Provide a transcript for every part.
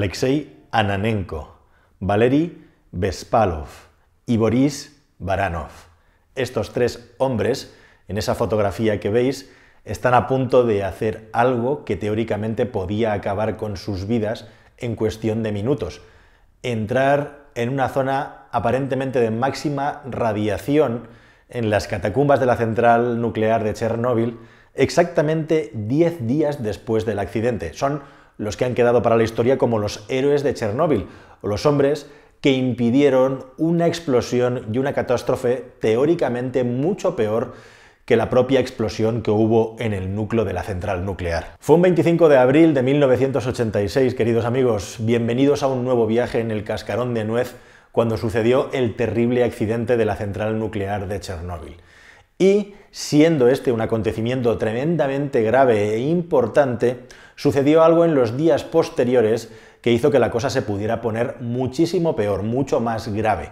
Alexei Ananenko, Valery Vespalov y Boris Baranov. Estos tres hombres, en esa fotografía que veis, están a punto de hacer algo que teóricamente podía acabar con sus vidas en cuestión de minutos. Entrar en una zona aparentemente de máxima radiación en las catacumbas de la central nuclear de Chernóbil exactamente 10 días después del accidente. Son los que han quedado para la historia como los héroes de Chernóbil, o los hombres que impidieron una explosión y una catástrofe teóricamente mucho peor que la propia explosión que hubo en el núcleo de la central nuclear. Fue un 25 de abril de 1986, queridos amigos, bienvenidos a un nuevo viaje en el cascarón de nuez cuando sucedió el terrible accidente de la central nuclear de Chernóbil. Y siendo este un acontecimiento tremendamente grave e importante, sucedió algo en los días posteriores que hizo que la cosa se pudiera poner muchísimo peor, mucho más grave.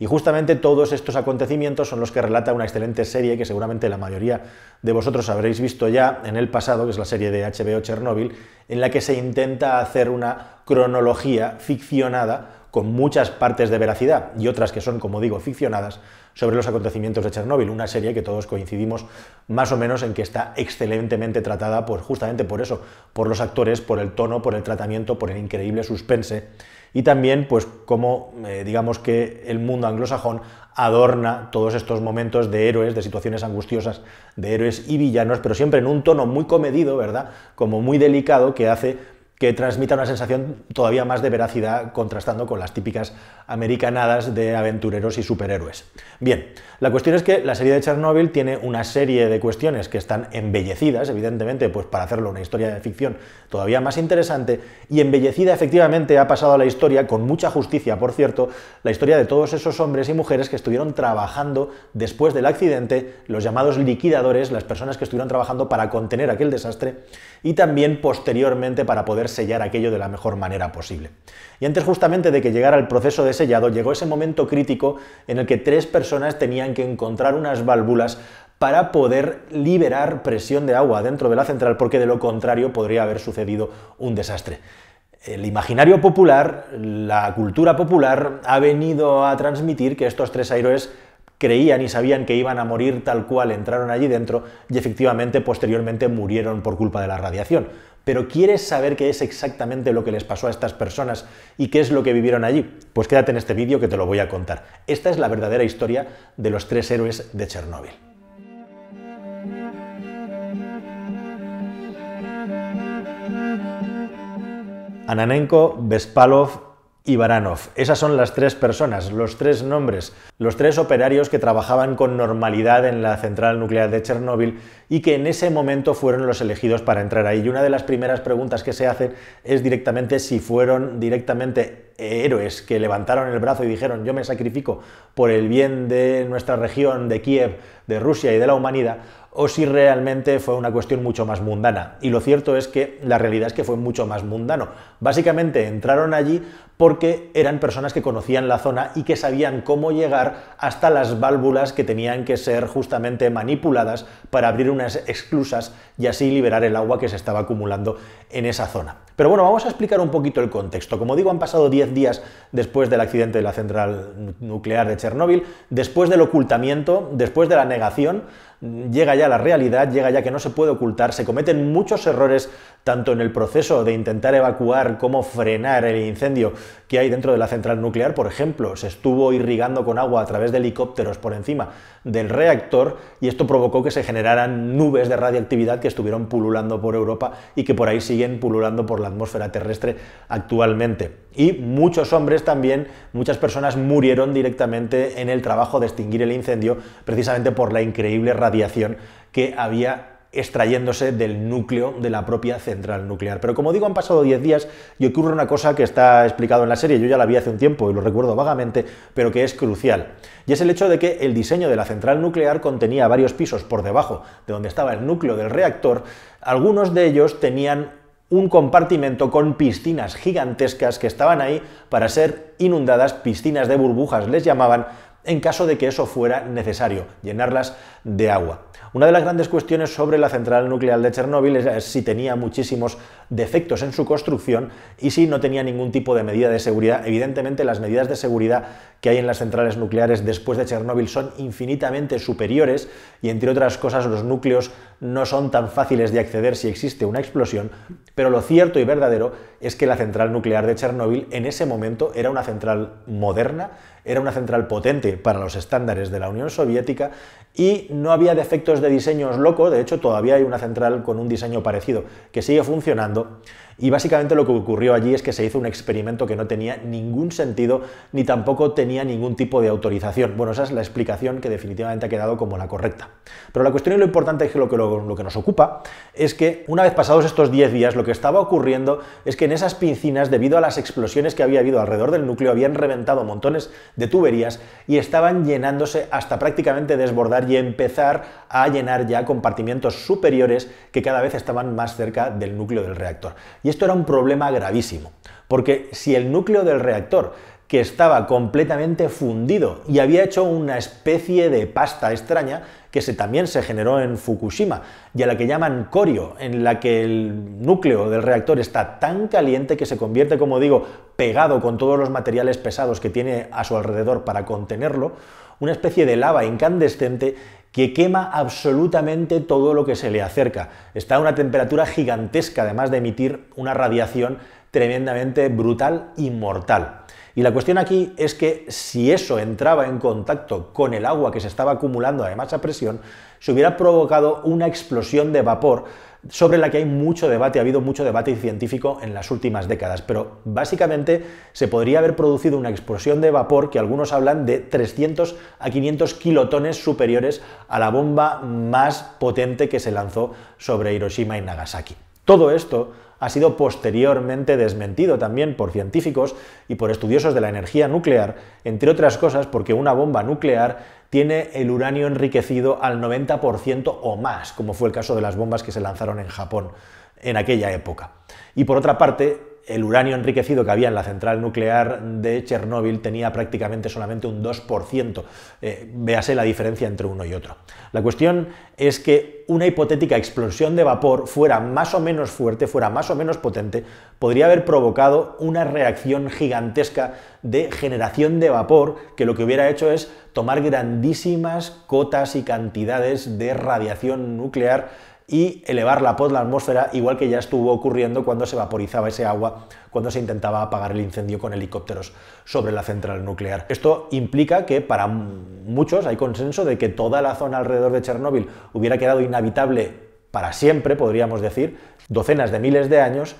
Y justamente todos estos acontecimientos son los que relata una excelente serie que seguramente la mayoría de vosotros habréis visto ya en el pasado, que es la serie de HBO Chernóbil, en la que se intenta hacer una cronología ficcionada con muchas partes de veracidad y otras que son, como digo, ficcionadas, sobre los acontecimientos de Chernóbil, una serie que todos coincidimos más o menos en que está excelentemente tratada, pues justamente por eso, por los actores, por el tono, por el tratamiento, por el increíble suspense y también pues cómo eh, digamos que el mundo anglosajón adorna todos estos momentos de héroes, de situaciones angustiosas, de héroes y villanos, pero siempre en un tono muy comedido, ¿verdad? Como muy delicado que hace que transmita una sensación todavía más de veracidad contrastando con las típicas americanadas de aventureros y superhéroes. Bien, la cuestión es que la serie de Chernobyl tiene una serie de cuestiones que están embellecidas, evidentemente, pues para hacerlo una historia de ficción todavía más interesante, y embellecida efectivamente ha pasado a la historia, con mucha justicia, por cierto, la historia de todos esos hombres y mujeres que estuvieron trabajando después del accidente, los llamados liquidadores, las personas que estuvieron trabajando para contener aquel desastre, y también posteriormente para poder sellar aquello de la mejor manera posible. Y antes justamente de que llegara el proceso de sellado, llegó ese momento crítico en el que tres personas tenían que encontrar unas válvulas para poder liberar presión de agua dentro de la central, porque de lo contrario podría haber sucedido un desastre. El imaginario popular, la cultura popular, ha venido a transmitir que estos tres héroes creían y sabían que iban a morir tal cual entraron allí dentro y efectivamente posteriormente murieron por culpa de la radiación pero ¿quieres saber qué es exactamente lo que les pasó a estas personas y qué es lo que vivieron allí? Pues quédate en este vídeo que te lo voy a contar. Esta es la verdadera historia de los tres héroes de Chernóbil. Ananenko, Vespalov y Baranov. Esas son las tres personas, los tres nombres, los tres operarios que trabajaban con normalidad en la central nuclear de Chernóbil y que en ese momento fueron los elegidos para entrar ahí. Y una de las primeras preguntas que se hacen es directamente si fueron directamente héroes que levantaron el brazo y dijeron yo me sacrifico por el bien de nuestra región, de Kiev, de Rusia y de la humanidad, o si realmente fue una cuestión mucho más mundana. Y lo cierto es que la realidad es que fue mucho más mundano. Básicamente entraron allí porque eran personas que conocían la zona y que sabían cómo llegar hasta las válvulas que tenían que ser justamente manipuladas para abrir un unas y así liberar el agua que se estaba acumulando en esa zona. Pero bueno, vamos a explicar un poquito el contexto. Como digo, han pasado 10 días después del accidente de la central nuclear de Chernóbil, después del ocultamiento, después de la negación, llega ya la realidad, llega ya que no se puede ocultar, se cometen muchos errores tanto en el proceso de intentar evacuar como frenar el incendio que hay dentro de la central nuclear, por ejemplo, se estuvo irrigando con agua a través de helicópteros por encima del reactor y esto provocó que se generaran nubes de radiactividad que estuvieron pululando por Europa y que por ahí siguen pululando por la atmósfera terrestre actualmente. Y muchos hombres también, muchas personas murieron directamente en el trabajo de extinguir el incendio, precisamente por la increíble radiación que había extrayéndose del núcleo de la propia central nuclear. Pero como digo, han pasado 10 días y ocurre una cosa que está explicado en la serie, yo ya la vi hace un tiempo y lo recuerdo vagamente, pero que es crucial. Y es el hecho de que el diseño de la central nuclear contenía varios pisos por debajo de donde estaba el núcleo del reactor, algunos de ellos tenían un compartimento con piscinas gigantescas que estaban ahí para ser inundadas, piscinas de burbujas les llamaban, en caso de que eso fuera necesario, llenarlas de agua. Una de las grandes cuestiones sobre la central nuclear de Chernóbil es eh, si tenía muchísimos defectos en su construcción y si no tenía ningún tipo de medida de seguridad. Evidentemente, las medidas de seguridad que hay en las centrales nucleares después de Chernóbil son infinitamente superiores y, entre otras cosas, los núcleos no son tan fáciles de acceder si existe una explosión, pero lo cierto y verdadero es que la central nuclear de Chernóbil en ese momento era una central moderna, era una central potente para los estándares de la Unión Soviética y no había defectos de diseños locos, de hecho todavía hay una central con un diseño parecido que sigue funcionando. Y básicamente lo que ocurrió allí es que se hizo un experimento que no tenía ningún sentido ni tampoco tenía ningún tipo de autorización. Bueno, esa es la explicación que definitivamente ha quedado como la correcta. Pero la cuestión y lo importante es que lo que, lo, que nos ocupa es que una vez pasados estos 10 días, lo que estaba ocurriendo es que en esas piscinas, debido a las explosiones que había habido alrededor del núcleo, habían reventado montones de tuberías y estaban llenándose hasta prácticamente desbordar y empezar a llenar ya compartimientos superiores que cada vez estaban más cerca del núcleo del reactor. Y esto era un problema gravísimo, porque si el núcleo del reactor que estaba completamente fundido y había hecho una especie de pasta extraña, que se, también se generó en Fukushima y a la que llaman corio, en la que el núcleo del reactor está tan caliente que se convierte, como digo, pegado con todos los materiales pesados que tiene a su alrededor para contenerlo, una especie de lava incandescente que quema absolutamente todo lo que se le acerca. Está a una temperatura gigantesca, además de emitir una radiación tremendamente brutal y mortal. Y la cuestión aquí es que si eso entraba en contacto con el agua que se estaba acumulando, además a presión, se hubiera provocado una explosión de vapor sobre la que hay mucho debate, ha habido mucho debate científico en las últimas décadas, pero básicamente se podría haber producido una explosión de vapor que algunos hablan de 300 a 500 kilotones superiores a la bomba más potente que se lanzó sobre Hiroshima y Nagasaki. Todo esto ha sido posteriormente desmentido también por científicos y por estudiosos de la energía nuclear, entre otras cosas porque una bomba nuclear tiene el uranio enriquecido al 90% o más, como fue el caso de las bombas que se lanzaron en Japón en aquella época. Y por otra parte, el uranio enriquecido que había en la central nuclear de Chernóbil tenía prácticamente solamente un 2%. Eh, véase la diferencia entre uno y otro. La cuestión es que una hipotética explosión de vapor fuera más o menos fuerte, fuera más o menos potente, podría haber provocado una reacción gigantesca de generación de vapor que lo que hubiera hecho es tomar grandísimas cotas y cantidades de radiación nuclear y elevar la pos la atmósfera, igual que ya estuvo ocurriendo cuando se vaporizaba ese agua, cuando se intentaba apagar el incendio con helicópteros sobre la central nuclear. Esto implica que para muchos hay consenso de que toda la zona alrededor de Chernóbil hubiera quedado inhabitable para siempre, podríamos decir, docenas de miles de años,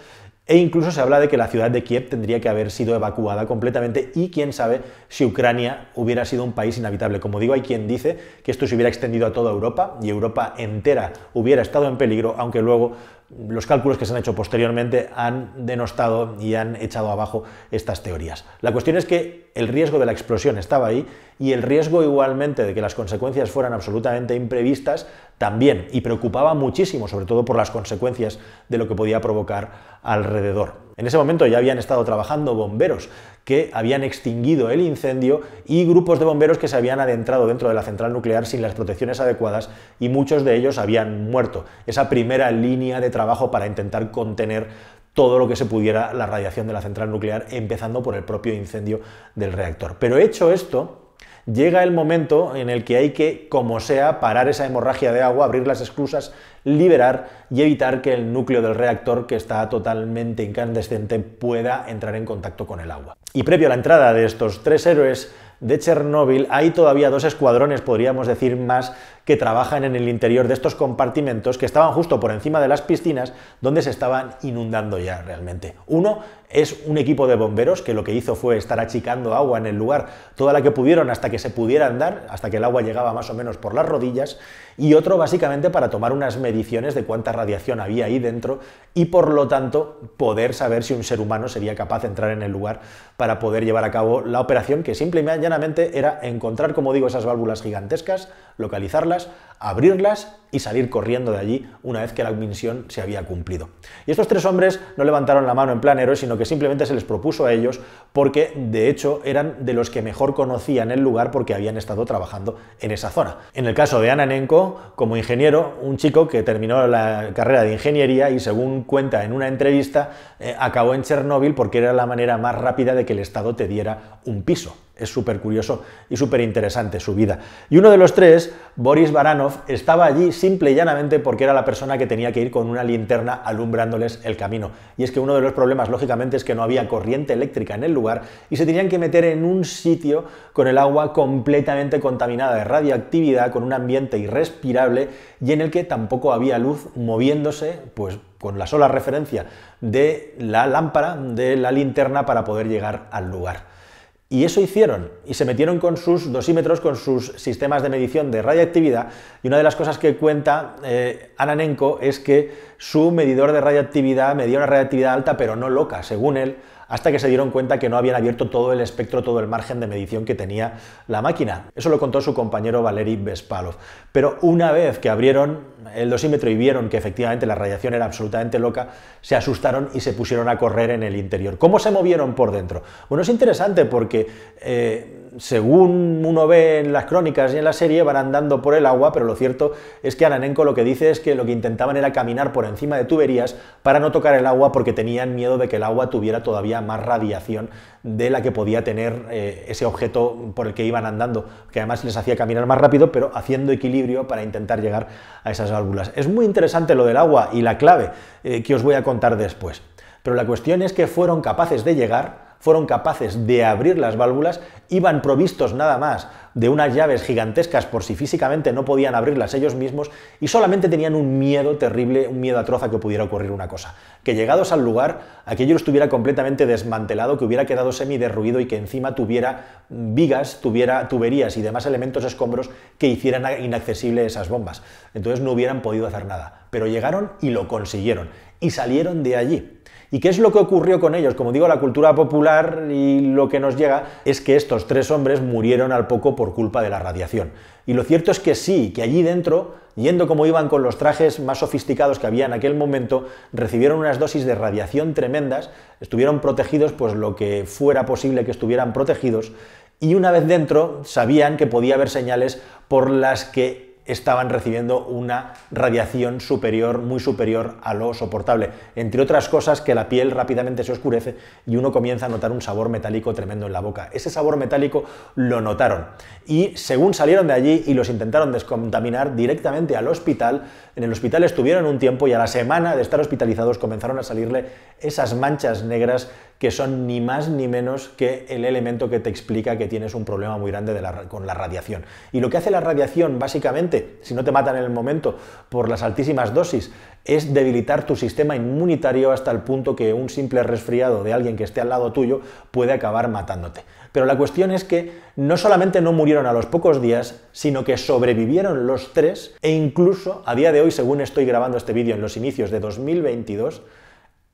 e incluso se habla de que la ciudad de Kiev tendría que haber sido evacuada completamente y quién sabe si Ucrania hubiera sido un país inhabitable. Como digo, hay quien dice que esto se hubiera extendido a toda Europa y Europa entera hubiera estado en peligro, aunque luego los cálculos que se han hecho posteriormente han denostado y han echado abajo estas teorías. La cuestión es que el riesgo de la explosión estaba ahí y el riesgo igualmente de que las consecuencias fueran absolutamente imprevistas también y preocupaba muchísimo, sobre todo por las consecuencias de lo que podía provocar alrededor. En ese momento ya habían estado trabajando bomberos que habían extinguido el incendio y grupos de bomberos que se habían adentrado dentro de la central nuclear sin las protecciones adecuadas y muchos de ellos habían muerto. Esa primera línea de trabajo para intentar contener todo lo que se pudiera la radiación de la central nuclear, empezando por el propio incendio del reactor. Pero hecho esto, llega el momento en el que hay que, como sea, parar esa hemorragia de agua, abrir las esclusas liberar y evitar que el núcleo del reactor, que está totalmente incandescente, pueda entrar en contacto con el agua. Y previo a la entrada de estos tres héroes de Chernóbil, hay todavía dos escuadrones, podríamos decir más, que trabajan en el interior de estos compartimentos que estaban justo por encima de las piscinas donde se estaban inundando ya realmente. Uno es un equipo de bomberos que lo que hizo fue estar achicando agua en el lugar toda la que pudieron hasta que se pudiera andar, hasta que el agua llegaba más o menos por las rodillas, y otro básicamente para tomar unas mediciones de cuánta radiación había ahí dentro y por lo tanto poder saber si un ser humano sería capaz de entrar en el lugar para poder llevar a cabo la operación que simple y llanamente era encontrar, como digo, esas válvulas gigantescas, localizarlas, abrirlas y salir corriendo de allí una vez que la misión se había cumplido. Y estos tres hombres no levantaron la mano en plan héroe, sino que simplemente se les propuso a ellos porque de hecho eran de los que mejor conocían el lugar porque habían estado trabajando en esa zona. En el caso de Ananenko, como ingeniero, un chico que terminó la carrera de ingeniería y según cuenta en una entrevista, eh, acabó en Chernóbil porque era la manera más rápida de que el Estado te diera un piso es súper curioso y súper interesante su vida. Y uno de los tres, Boris Baranov, estaba allí simple y llanamente porque era la persona que tenía que ir con una linterna alumbrándoles el camino. Y es que uno de los problemas, lógicamente, es que no había corriente eléctrica en el lugar y se tenían que meter en un sitio con el agua completamente contaminada de radioactividad, con un ambiente irrespirable y en el que tampoco había luz moviéndose, pues con la sola referencia de la lámpara, de la linterna para poder llegar al lugar. Y eso hicieron, y se metieron con sus dosímetros, con sus sistemas de medición de radioactividad, y una de las cosas que cuenta eh, Ananenko es que su medidor de radioactividad medía una radiactividad alta, pero no loca, según él, hasta que se dieron cuenta que no habían abierto todo el espectro, todo el margen de medición que tenía la máquina. Eso lo contó su compañero Valery Vespalov, Pero una vez que abrieron el dosímetro y vieron que efectivamente la radiación era absolutamente loca, se asustaron y se pusieron a correr en el interior. ¿Cómo se movieron por dentro? Bueno, es interesante porque... Eh, según uno ve en las crónicas y en la serie, van andando por el agua, pero lo cierto es que Ananenko lo que dice es que lo que intentaban era caminar por encima de tuberías para no tocar el agua porque tenían miedo de que el agua tuviera todavía más radiación de la que podía tener eh, ese objeto por el que iban andando, que además les hacía caminar más rápido, pero haciendo equilibrio para intentar llegar a esas válvulas. Es muy interesante lo del agua y la clave eh, que os voy a contar después. Pero la cuestión es que fueron capaces de llegar fueron capaces de abrir las válvulas, iban provistos nada más de unas llaves gigantescas por si físicamente no podían abrirlas ellos mismos y solamente tenían un miedo terrible, un miedo atroz a que pudiera ocurrir una cosa. Que llegados al lugar, aquello estuviera completamente desmantelado, que hubiera quedado semiderruido y que encima tuviera vigas, tuviera tuberías y demás elementos escombros que hicieran inaccesibles esas bombas. Entonces no hubieran podido hacer nada. Pero llegaron y lo consiguieron. Y salieron de allí. ¿Y qué es lo que ocurrió con ellos? Como digo, la cultura popular y lo que nos llega es que estos tres hombres murieron al poco por culpa de la radiación. Y lo cierto es que sí, que allí dentro, yendo como iban con los trajes más sofisticados que había en aquel momento, recibieron unas dosis de radiación tremendas, estuvieron protegidos pues lo que fuera posible que estuvieran protegidos, y una vez dentro sabían que podía haber señales por las que estaban recibiendo una radiación superior, muy superior a lo soportable. Entre otras cosas que la piel rápidamente se oscurece y uno comienza a notar un sabor metálico tremendo en la boca. Ese sabor metálico lo notaron y según salieron de allí y los intentaron descontaminar directamente al hospital, en el hospital estuvieron un tiempo y a la semana de estar hospitalizados comenzaron a salirle esas manchas negras que son ni más ni menos que el elemento que te explica que tienes un problema muy grande con la radiación. Y lo que hace la radiación, básicamente, si no te matan en el momento por las altísimas dosis, es debilitar tu sistema inmunitario hasta el punto que un simple resfriado de alguien que esté al lado tuyo puede acabar matándote. Pero la cuestión es que no solamente no murieron a los pocos días, sino que sobrevivieron los tres e incluso a día de hoy, según estoy grabando este vídeo en los inicios de 2022,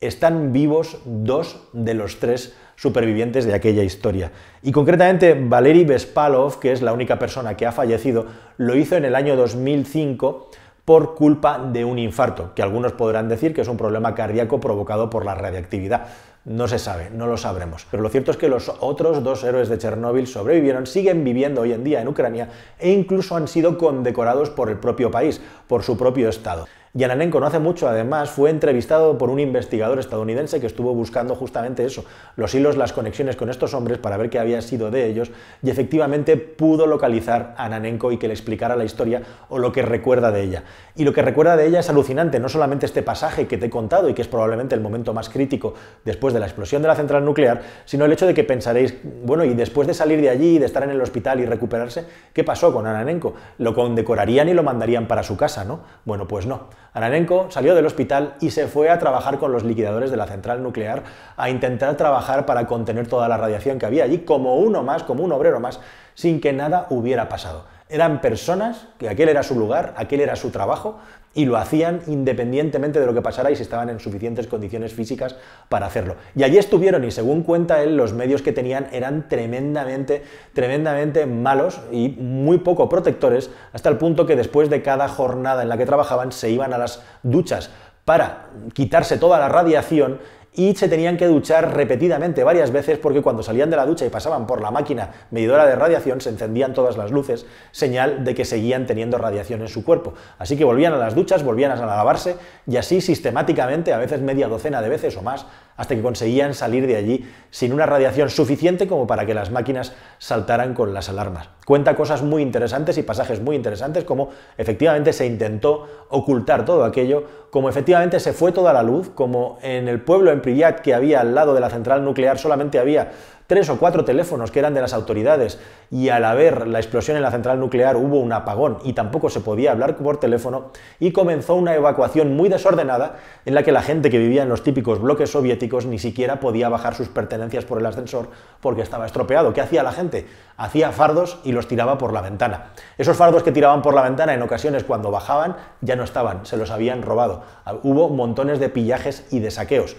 están vivos dos de los tres supervivientes de aquella historia. Y concretamente Valery Vespalov que es la única persona que ha fallecido, lo hizo en el año 2005 por culpa de un infarto, que algunos podrán decir que es un problema cardíaco provocado por la radiactividad. No se sabe, no lo sabremos. Pero lo cierto es que los otros dos héroes de Chernóbil sobrevivieron, siguen viviendo hoy en día en Ucrania e incluso han sido condecorados por el propio país, por su propio Estado. Ananenko no hace mucho, además, fue entrevistado por un investigador estadounidense que estuvo buscando justamente eso, los hilos, las conexiones con estos hombres para ver qué había sido de ellos y efectivamente pudo localizar a Ananenko y que le explicara la historia o lo que recuerda de ella. Y lo que recuerda de ella es alucinante, no solamente este pasaje que te he contado y que es probablemente el momento más crítico después de la explosión de la central nuclear, sino el hecho de que pensaréis, bueno, y después de salir de allí y de estar en el hospital y recuperarse, ¿qué pasó con Ananenko? Lo condecorarían y lo mandarían para su casa, ¿no? Bueno, pues no. Ananenko salió del hospital y se fue a trabajar con los liquidadores de la central nuclear a intentar trabajar para contener toda la radiación que había allí, como uno más, como un obrero más, sin que nada hubiera pasado. Eran personas que aquel era su lugar, aquel era su trabajo y lo hacían independientemente de lo que pasara y si estaban en suficientes condiciones físicas para hacerlo. Y allí estuvieron y según cuenta él, los medios que tenían eran tremendamente, tremendamente malos y muy poco protectores hasta el punto que después de cada jornada en la que trabajaban se iban a las duchas para quitarse toda la radiación y se tenían que duchar repetidamente varias veces porque cuando salían de la ducha y pasaban por la máquina medidora de radiación se encendían todas las luces, señal de que seguían teniendo radiación en su cuerpo. Así que volvían a las duchas, volvían a lavarse y así sistemáticamente, a veces media docena de veces o más, hasta que conseguían salir de allí sin una radiación suficiente como para que las máquinas saltaran con las alarmas cuenta cosas muy interesantes y pasajes muy interesantes, como efectivamente se intentó ocultar todo aquello, como efectivamente se fue toda la luz, como en el pueblo en Priyat que había al lado de la central nuclear solamente había tres o cuatro teléfonos que eran de las autoridades y al haber la explosión en la central nuclear hubo un apagón y tampoco se podía hablar por teléfono y comenzó una evacuación muy desordenada en la que la gente que vivía en los típicos bloques soviéticos ni siquiera podía bajar sus pertenencias por el ascensor porque estaba estropeado. ¿Qué hacía la gente? Hacía fardos y los tiraba por la ventana. Esos fardos que tiraban por la ventana en ocasiones cuando bajaban ya no estaban, se los habían robado. Hubo montones de pillajes y de saqueos.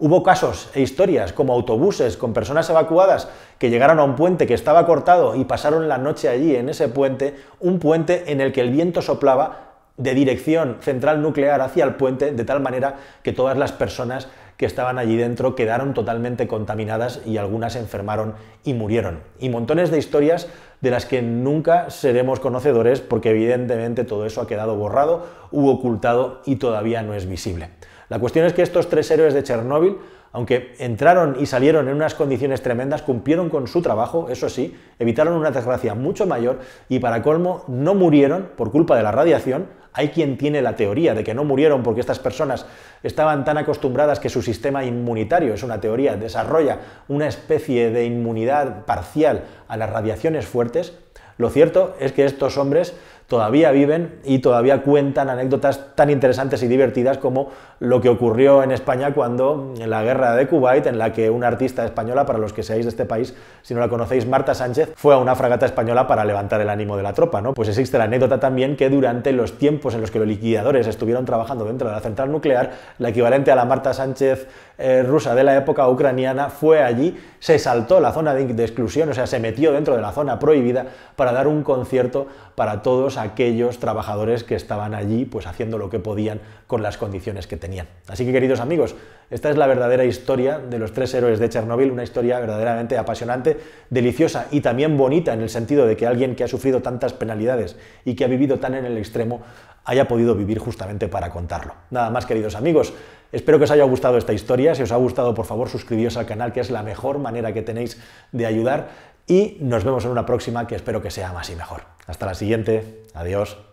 Hubo casos e historias como autobuses con personas evacuadas que llegaron a un puente que estaba cortado y pasaron la noche allí en ese puente, un puente en el que el viento soplaba de dirección central nuclear hacia el puente, de tal manera que todas las personas que estaban allí dentro quedaron totalmente contaminadas y algunas enfermaron y murieron. Y montones de historias de las que nunca seremos conocedores porque evidentemente todo eso ha quedado borrado u ocultado y todavía no es visible. La cuestión es que estos tres héroes de Chernóbil, aunque entraron y salieron en unas condiciones tremendas, cumplieron con su trabajo, eso sí, evitaron una desgracia mucho mayor y para colmo no murieron por culpa de la radiación. Hay quien tiene la teoría de que no murieron porque estas personas estaban tan acostumbradas que su sistema inmunitario, es una teoría, desarrolla una especie de inmunidad parcial a las radiaciones fuertes. Lo cierto es que estos hombres todavía viven y todavía cuentan anécdotas tan interesantes y divertidas como lo que ocurrió en España cuando en la guerra de Kuwait, en la que una artista española, para los que seáis de este país, si no la conocéis, Marta Sánchez, fue a una fragata española para levantar el ánimo de la tropa, ¿no? Pues existe la anécdota también que durante los tiempos en los que los liquidadores estuvieron trabajando dentro de la central nuclear, la equivalente a la Marta Sánchez eh, rusa de la época ucraniana fue allí, se saltó la zona de exclusión, o sea, se metió dentro de la zona prohibida para dar un concierto para todos aquellos trabajadores que estaban allí pues haciendo lo que podían con las condiciones que tenían. Así que queridos amigos, esta es la verdadera historia de los tres héroes de Chernóbil, una historia verdaderamente apasionante, deliciosa y también bonita en el sentido de que alguien que ha sufrido tantas penalidades y que ha vivido tan en el extremo haya podido vivir justamente para contarlo. Nada más, queridos amigos, espero que os haya gustado esta historia. Si os ha gustado, por favor, suscribíos al canal, que es la mejor manera que tenéis de ayudar y nos vemos en una próxima que espero que sea más y mejor. Hasta la siguiente, adiós.